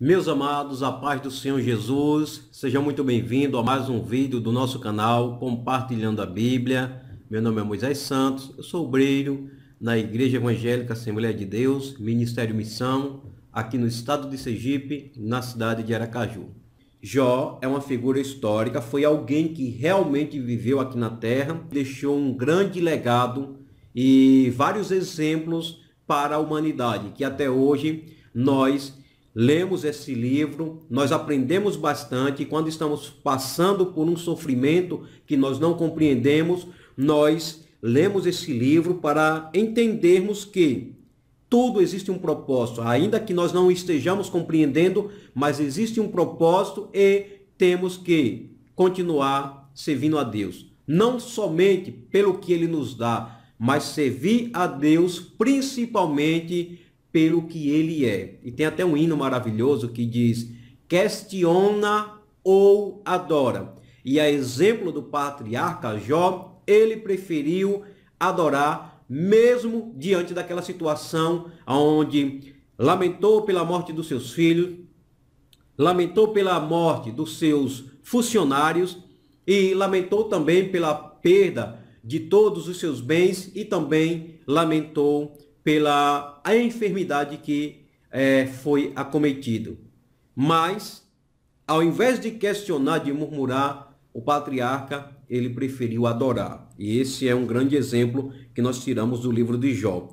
Meus amados, a paz do Senhor Jesus, sejam muito bem-vindos a mais um vídeo do nosso canal Compartilhando a Bíblia. Meu nome é Moisés Santos, eu sou obreiro na Igreja Evangélica Assembleia de Deus, Ministério Missão, aqui no estado de Sergipe, na cidade de Aracaju. Jó é uma figura histórica, foi alguém que realmente viveu aqui na terra, deixou um grande legado e vários exemplos para a humanidade, que até hoje nós lemos esse livro, nós aprendemos bastante, e quando estamos passando por um sofrimento que nós não compreendemos, nós lemos esse livro para entendermos que tudo existe um propósito, ainda que nós não estejamos compreendendo, mas existe um propósito e temos que continuar servindo a Deus, não somente pelo que ele nos dá, mas servir a Deus principalmente pelo que ele é. E tem até um hino maravilhoso que diz: questiona ou adora. E a exemplo do patriarca Jó, ele preferiu adorar mesmo diante daquela situação onde lamentou pela morte dos seus filhos, lamentou pela morte dos seus funcionários e lamentou também pela perda de todos os seus bens e também lamentou pela a enfermidade que é, foi acometido. Mas, ao invés de questionar, de murmurar, o patriarca ele preferiu adorar. E esse é um grande exemplo que nós tiramos do livro de Jó.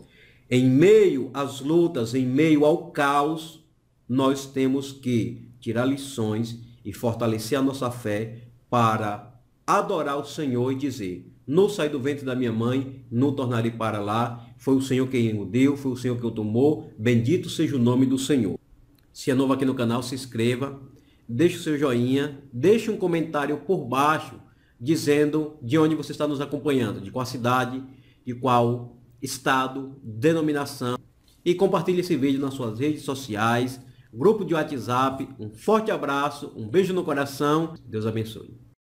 Em meio às lutas, em meio ao caos, nós temos que tirar lições e fortalecer a nossa fé para adorar o Senhor e dizer: Não saí do ventre da minha mãe, não tornarei para lá. Foi o Senhor quem o deu, foi o Senhor que o tomou. Bendito seja o nome do Senhor. Se é novo aqui no canal, se inscreva, deixe o seu joinha, deixe um comentário por baixo dizendo de onde você está nos acompanhando, de qual cidade, de qual estado, denominação. E compartilhe esse vídeo nas suas redes sociais, grupo de WhatsApp. Um forte abraço, um beijo no coração. Deus abençoe.